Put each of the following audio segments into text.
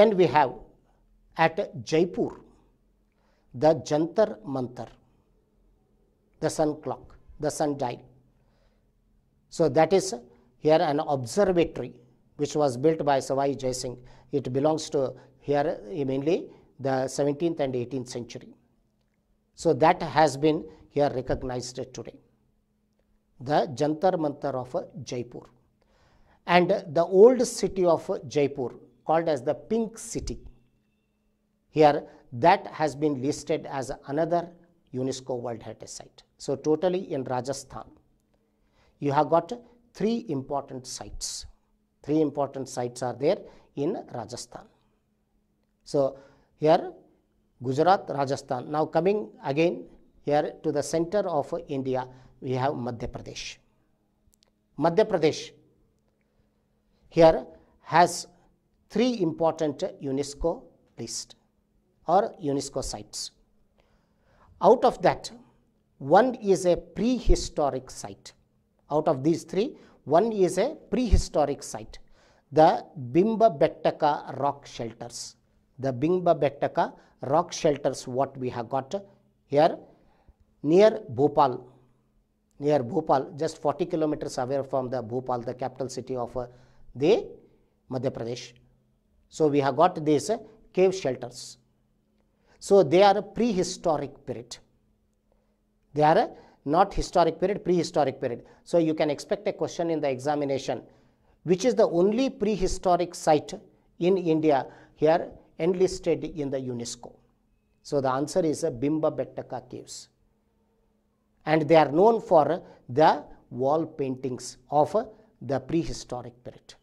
Then we have at Jaipur the Jantar Mantar, the sun clock, the sun dial. So that is here an observatory which was built by Savai Jai Singh. It belongs to here mainly the 17th and 18th century. So that has been here recognized today. The Jantar Mantar of Jaipur. And the old city of Jaipur called as the pink city. Here that has been listed as another UNESCO World Heritage Site. So totally in Rajasthan, you have got three important sites. Three important sites are there in Rajasthan. So here Gujarat, Rajasthan. Now coming again here to the center of India, we have Madhya Pradesh. Madhya Pradesh here has three important UNESCO list or UNESCO sites. Out of that, one is a prehistoric site. Out of these three, one is a prehistoric site, the Bimba Bettaka rock shelters. The Bimba Bettaka rock shelters what we have got here near Bhopal, near Bhopal, just 40 kilometers away from the Bhopal, the capital city of uh, the Madhya Pradesh. So, we have got these uh, cave shelters. So, they are prehistoric period. They are not historic period, prehistoric period. So, you can expect a question in the examination, which is the only prehistoric site in India here enlisted in the UNESCO. So, the answer is uh, Bimba Bettaka caves and they are known for the wall paintings of uh, the prehistoric period.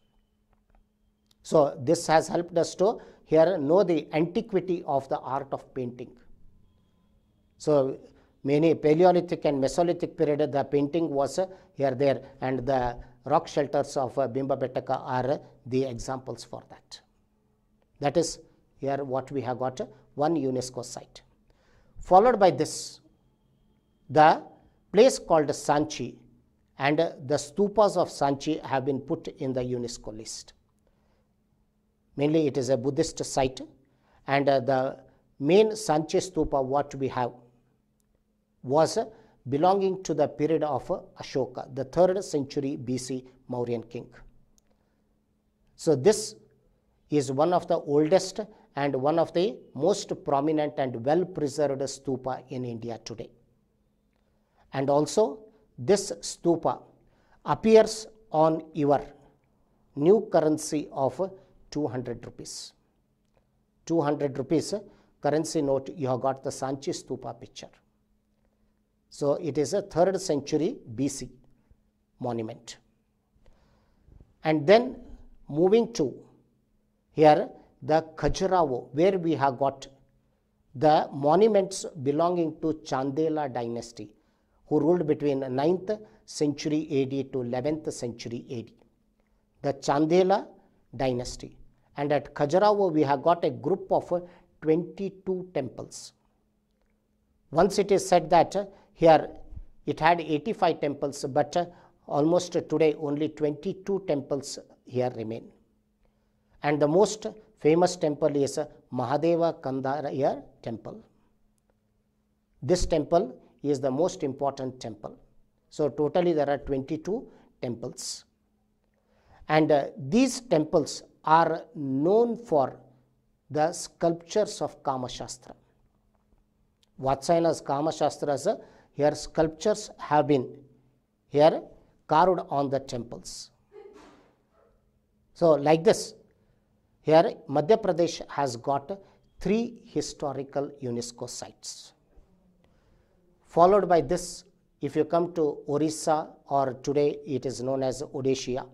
So, this has helped us to here know the antiquity of the art of painting. So, many Paleolithic and Mesolithic period the painting was here there and the rock shelters of Bimbabetaka are the examples for that. That is here what we have got one UNESCO site. Followed by this the place called Sanchi and the stupas of Sanchi have been put in the UNESCO list. Mainly it is a Buddhist site and uh, the main Sanche Stupa what we have was belonging to the period of Ashoka, the 3rd century BC Mauryan king. So this is one of the oldest and one of the most prominent and well preserved stupa in India today. And also this stupa appears on your new currency of 200 rupees. 200 rupees uh, currency note, you have got the Sanchi Stupa picture. So it is a 3rd century BC monument. And then moving to here the Khajuraho where we have got the monuments belonging to Chandela dynasty who ruled between 9th century AD to 11th century AD. The Chandela dynasty and at Khajuraho we have got a group of 22 temples. Once it is said that here it had 85 temples but almost today only 22 temples here remain. And the most famous temple is Mahadeva Kandaraya temple. This temple is the most important temple. So, totally there are 22 temples and uh, these temples are known for the sculptures of Kama Shastra. Vatsayana's Kama Shastras, here sculptures have been here carved on the temples. So, like this, here Madhya Pradesh has got three historical UNESCO sites. Followed by this, if you come to Orissa or today it is known as Odisha,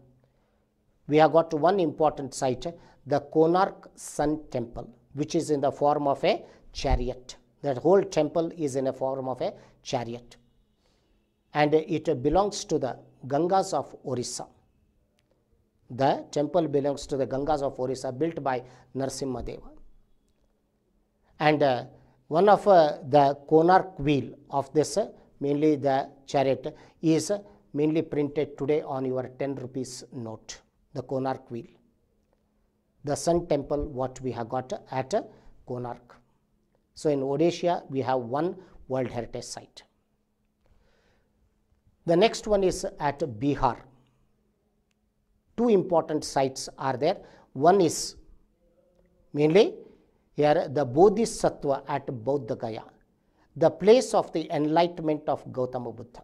we have got one important site, the Konark Sun Temple, which is in the form of a chariot. That whole temple is in a form of a chariot. And it belongs to the Gangas of Orissa. The temple belongs to the Gangas of Orissa, built by Deva, And uh, one of uh, the Konark wheel of this, uh, mainly the chariot, is mainly printed today on your 10 rupees note the Konark wheel. The sun temple what we have got at Konark. So, in Odisha we have one World Heritage Site. The next one is at Bihar. Two important sites are there. One is mainly here the Bodhisattva at Bodh Gaya, the place of the enlightenment of Gautama Buddha,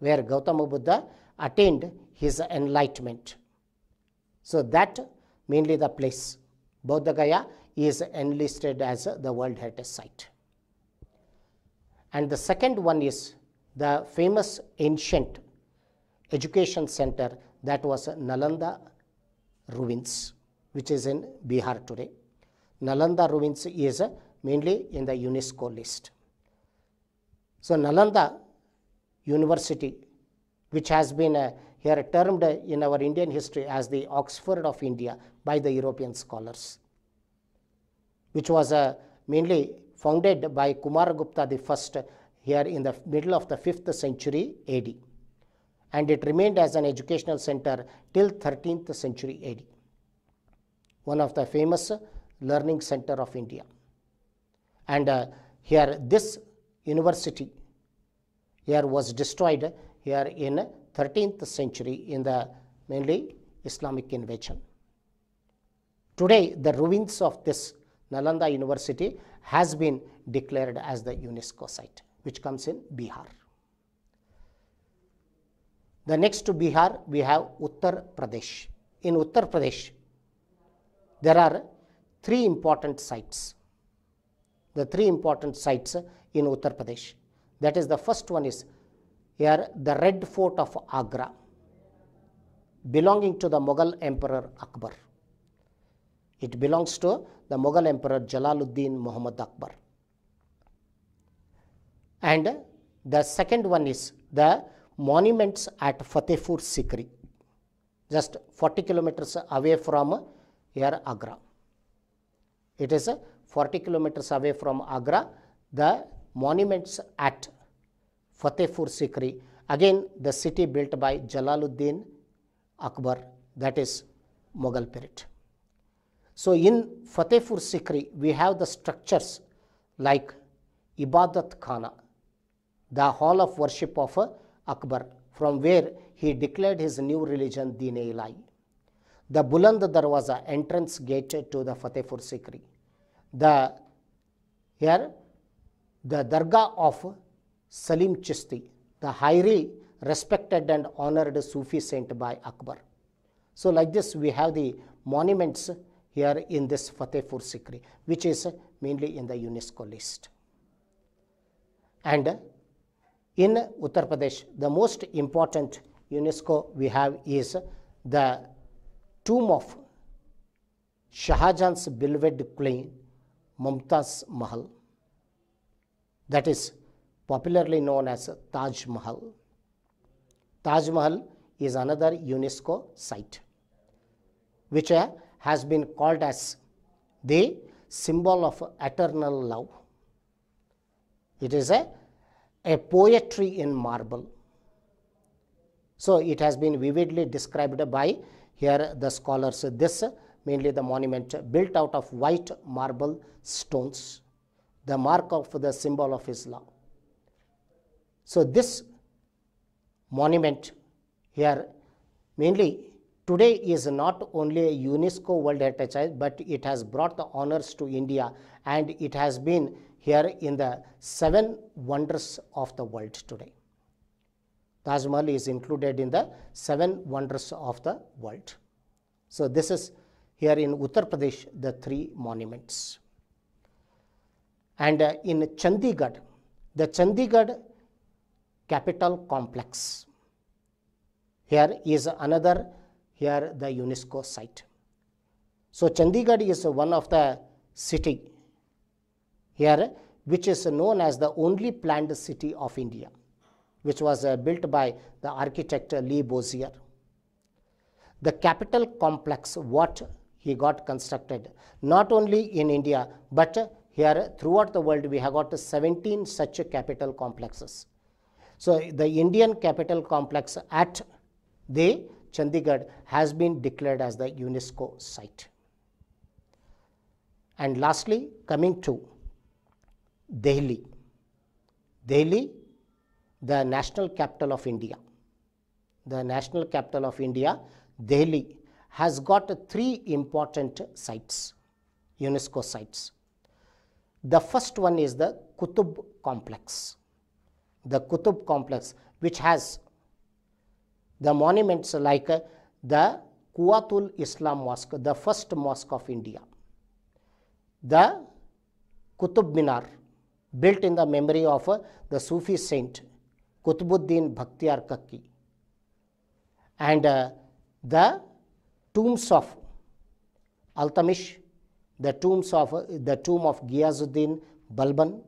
where Gautama Buddha attained his enlightenment. So, that mainly the place Bodh Gaya is enlisted as the World Heritage Site. And the second one is the famous ancient education center that was Nalanda ruins which is in Bihar today. Nalanda ruins is mainly in the UNESCO list. So, Nalanda University which has been here termed in our Indian history as the Oxford of India by the European scholars, which was uh, mainly founded by Kumaragupta I here in the middle of the 5th century AD and it remained as an educational center till 13th century AD, one of the famous learning center of India. And uh, here this university here was destroyed here in 13th century in the mainly Islamic invasion. Today, the ruins of this Nalanda University has been declared as the UNESCO site, which comes in Bihar. The next to Bihar, we have Uttar Pradesh. In Uttar Pradesh, there are three important sites. The three important sites in Uttar Pradesh. That is, the first one is here, the Red Fort of Agra, belonging to the Mughal Emperor Akbar. It belongs to the Mughal Emperor Jalaluddin Muhammad Akbar. And the second one is the monuments at Fatehpur Sikri, just 40 kilometers away from here Agra. It is 40 kilometers away from Agra, the monuments at Fatehpur Sikri, again the city built by Jalaluddin Akbar, that is Mughal period. So, in Fatehpur Sikri, we have the structures like Ibadat Khana, the hall of worship of Akbar, from where he declared his new religion, Deen-e-Ilahi. The Buland Darwaza, entrance gate to the Fatehpur Sikri. The, here, the Dargah of Salim Chisti, the highly respected and honored Sufi saint by Akbar. So, like this, we have the monuments here in this Fatehpur Sikri, which is mainly in the UNESCO list. And in Uttar Pradesh, the most important UNESCO we have is the tomb of Shahjahan's beloved queen Mumtaz Mahal. That is popularly known as Taj Mahal. Taj Mahal is another UNESCO site which uh, has been called as the symbol of eternal love. It is a, a poetry in marble. So, it has been vividly described by here the scholars this mainly the monument built out of white marble stones, the mark of the symbol of his love. So, this monument here mainly today is not only a UNESCO World Heritage Site, but it has brought the honors to India and it has been here in the seven wonders of the world today. Taj Mahal is included in the seven wonders of the world. So, this is here in Uttar Pradesh the three monuments. And uh, in Chandigarh, the Chandigarh capital complex. Here is another, here the UNESCO site. So, Chandigarh is one of the city here which is known as the only planned city of India which was uh, built by the architect Lee Bozier. The capital complex what he got constructed not only in India but here throughout the world we have got 17 such capital complexes. So, the Indian capital complex at the Chandigarh has been declared as the UNESCO site. And lastly, coming to Delhi, Delhi, the national capital of India, the national capital of India, Delhi has got three important sites, UNESCO sites. The first one is the Qutub complex the Qutub complex which has the monuments like uh, the Qutubul Islam Mosque, the first mosque of India, the Qutub Minar built in the memory of uh, the Sufi saint Qutbuddin Bhaktiar Kakki and uh, the tombs of Altamish, the tombs of the tomb of Ghiazuddin Balban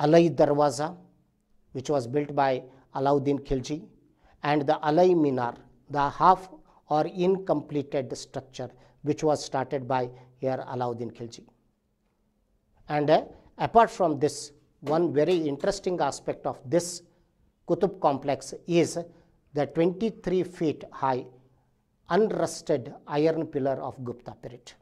Alai Darwaza, which was built by Alauddin Khilji, and the Alai Minar, the half or incompleted structure, which was started by here Alauddin Khilji. And uh, apart from this, one very interesting aspect of this Kutub complex is the 23 feet high unrusted iron pillar of Gupta period.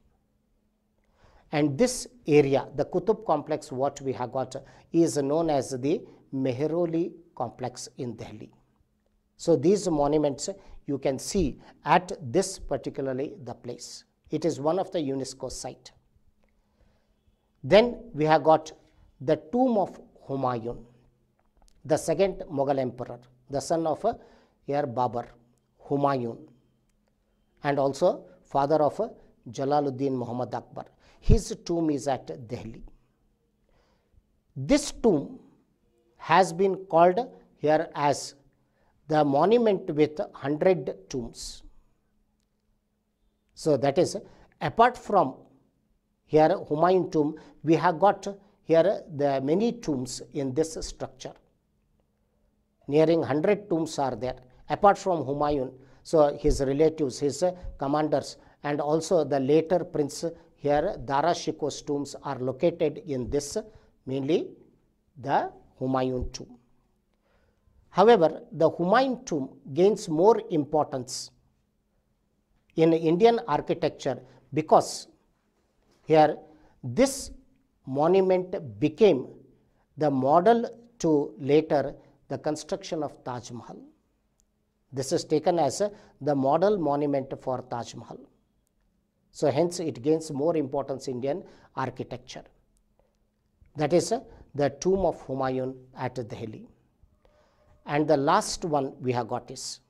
And this area, the Kutub complex, what we have got is known as the Mehroli complex in Delhi. So these monuments you can see at this particularly the place. It is one of the UNESCO site. Then we have got the tomb of Humayun, the second Mughal emperor, the son of uh, Air Babar, Humayun, and also father of uh, Jalaluddin Muhammad Akbar. His tomb is at Delhi. This tomb has been called here as the monument with 100 tombs. So, that is apart from here Humayun tomb, we have got here the many tombs in this structure. Nearing 100 tombs are there apart from Humayun. So, his relatives, his commanders and also the later prince here Darashiko's tombs are located in this mainly the Humayun tomb. However, the Humayun tomb gains more importance in Indian architecture because here this monument became the model to later the construction of Taj Mahal. This is taken as the model monument for Taj Mahal. So, hence it gains more importance in Indian architecture. That is uh, the tomb of Humayun at Delhi. And the last one we have got is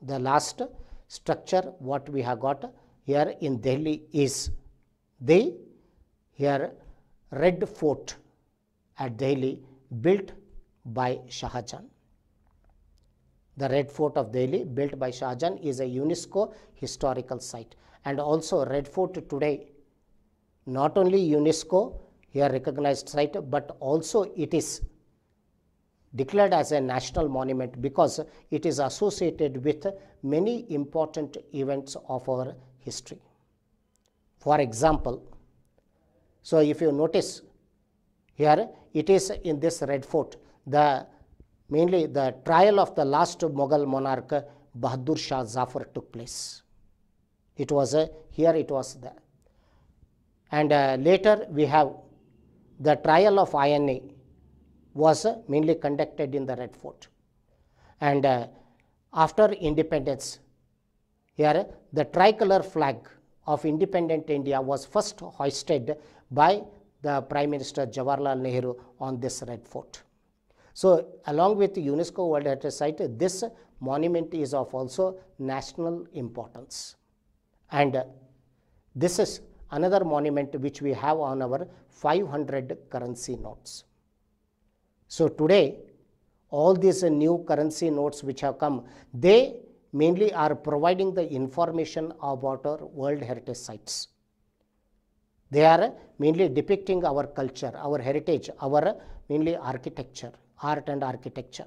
the last structure what we have got here in Delhi is the here Red Fort at Delhi built by Shah Jahan. The Red Fort of Delhi built by Shah Jahan is a UNESCO historical site and also Red Fort today not only UNESCO here recognized site, but also it is declared as a national monument because it is associated with many important events of our history. For example, so if you notice here it is in this red fort the mainly the trial of the last Mughal monarch Bahadur Shah Zafar took place it was a here it was there. And uh, later we have the trial of INA was uh, mainly conducted in the Red Fort. And uh, after independence, here uh, the tricolor flag of independent India was first hoisted by the Prime Minister Jawaharlal Nehru on this Red Fort. So, along with UNESCO World Heritage Site, this monument is of also national importance. And this is another monument which we have on our 500 currency notes. So today, all these new currency notes which have come, they mainly are providing the information about our World Heritage Sites. They are mainly depicting our culture, our heritage, our mainly architecture, art and architecture.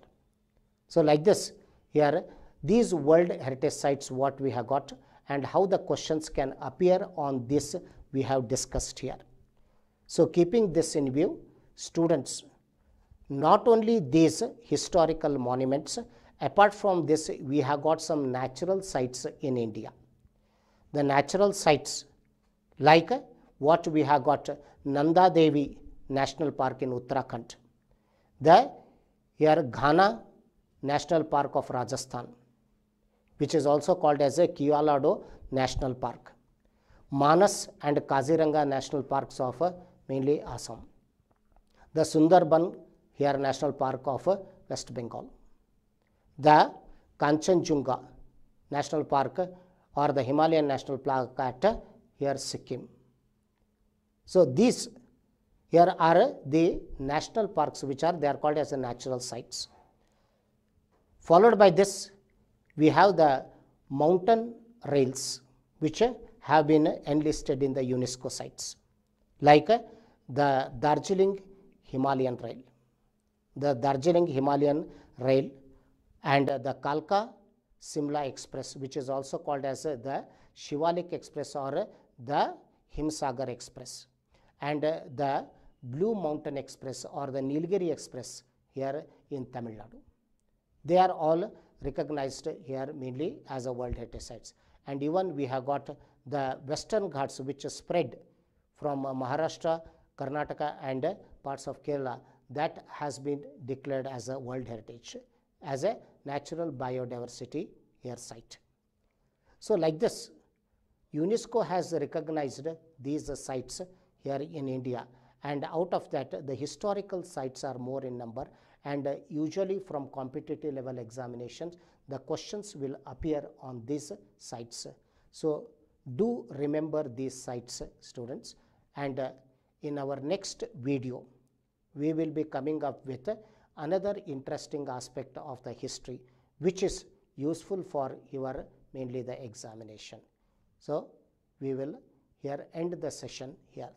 So like this, here, these World Heritage Sites what we have got and how the questions can appear on this we have discussed here. So, keeping this in view, students not only these historical monuments, apart from this we have got some natural sites in India. The natural sites like what we have got Nanda Devi National Park in Uttarakhand, the here Ghana National Park of Rajasthan, which is also called as a Kialado National Park. Manas and Kaziranga National Parks of mainly Assam. The Sundarban here National Park of West Bengal. The Kanchenjunga National Park or the Himalayan National Park at here Sikkim. So these here are the national parks which are they are called as the natural sites. Followed by this we have the mountain rails which have been enlisted in the UNESCO sites like the Darjeeling Himalayan Rail, the Darjeeling Himalayan Rail and the Kalka Simla Express which is also called as the Shivalik Express or the Himsagar Express and the Blue Mountain Express or the Nilgiri Express here in Tamil Nadu. They are all recognized here mainly as a World Heritage Sites. And even we have got the Western Ghats which spread from Maharashtra, Karnataka and parts of Kerala that has been declared as a World Heritage, as a natural biodiversity here site. So, like this UNESCO has recognized these sites here in India and out of that the historical sites are more in number and uh, usually from competitive level examinations the questions will appear on these sites. So, do remember these sites students and uh, in our next video we will be coming up with another interesting aspect of the history which is useful for your mainly the examination. So, we will here end the session here.